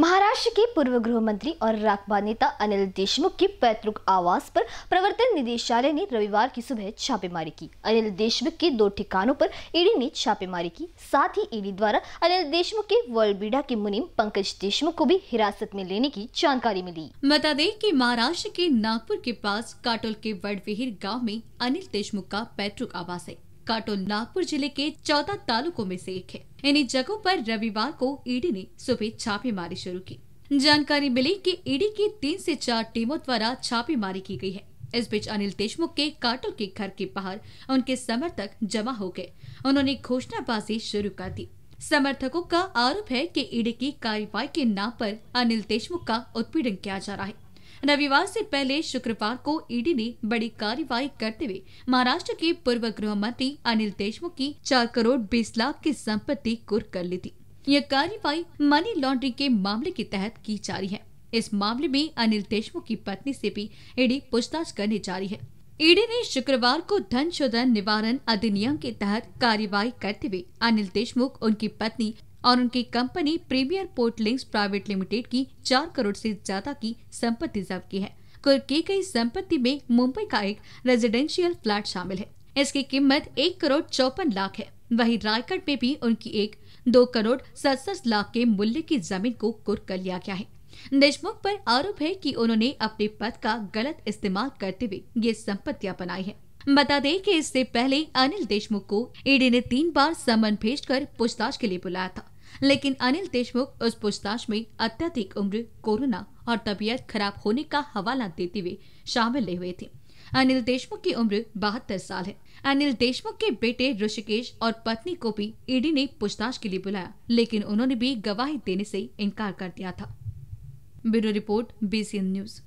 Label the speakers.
Speaker 1: महाराष्ट्र के पूर्व गृह मंत्री और राकबा नेता अनिल देशमुख के पैतृक आवास पर प्रवर्तन निदेशालय ने रविवार की सुबह छापेमारी की अनिल देशमुख के दो ठिकानों पर ईडी ने छापेमारी की साथ ही ईडी द्वारा अनिल देशमुख के वर्ल्डबीडा के मुनिम पंकज देशमुख को भी हिरासत में लेने की जानकारी मिली
Speaker 2: बता दें की महाराष्ट्र के नागपुर के पास काटोल के वडविहिर गाँव में अनिल देशमुख का पैतृक आवास है नागपुर जिले के चौदह तालुकों में से एक है इन्हीं जगहों पर रविवार को ईडी e ने सुबह छापेमारी शुरू की जानकारी मिली कि ईडी e की तीन से चार टीमों द्वारा छापेमारी की गई है इस बीच अनिल देशमुख के काटो के घर के बाहर उनके समर्थक जमा हो गए उन्होंने घोषणाबाजी शुरू कर दी समर्थकों का आरोप है कि ईडी e की कार्रवाई के नाम पर अनिल देशमुख का उत्पीड़न किया जा रहा है रविवार से पहले शुक्रवार को ईडी ने बड़ी कार्यवाही करते हुए महाराष्ट्र के पूर्व गृह मंत्री अनिल देशमुख की चार करोड़ बीस लाख की संपत्ति कुर कर ली थी यह कार्यवाही मनी लॉन्ड्रिंग के मामले के तहत की जा रही है इस मामले में अनिल देशमुख की पत्नी से भी ईडी पूछताछ करने जा रही है ईडी ने शुक्रवार को धन शोधन निवारण अधिनियम के तहत कार्यवाही करते हुए अनिल देशमुख उनकी पत्नी और उनकी company premier port links private limited की चार करोड़ से ज्यादा की संपत्ति जब्त की है कुल की गई संपत्ति में मुंबई का एक रेजिडेंशियल फ्लैट शामिल है इसकी कीमत एक करोड़ चौपन लाख है वहीं रायगढ़ में भी उनकी एक दो करोड़ सड़सठ लाख के मूल्य की जमीन को कुर्क कर लिया गया है देशमुख पर आरोप है कि उन्होंने अपने पद का गलत इस्तेमाल करते हुए ये संपत्तियां बनाई है बता दें कि इससे पहले अनिल देशमुख को ईडी e ने तीन बार समन भेजकर पूछताछ के लिए बुलाया था लेकिन अनिल देशमुख उस पूछताछ में अत्यधिक उम्र कोरोना और तबीयत खराब होने का हवाला देते हुए शामिल नहीं हुए थे अनिल देशमुख की उम्र बहत्तर साल है अनिल देशमुख के बेटे ऋषिकेश और पत्नी को भी ईडी e ने पूछताछ के लिए बुलाया लेकिन उन्होंने भी गवाही देने से इनकार कर दिया था ब्यूरो रिपोर्ट बीसीएन न्यूज़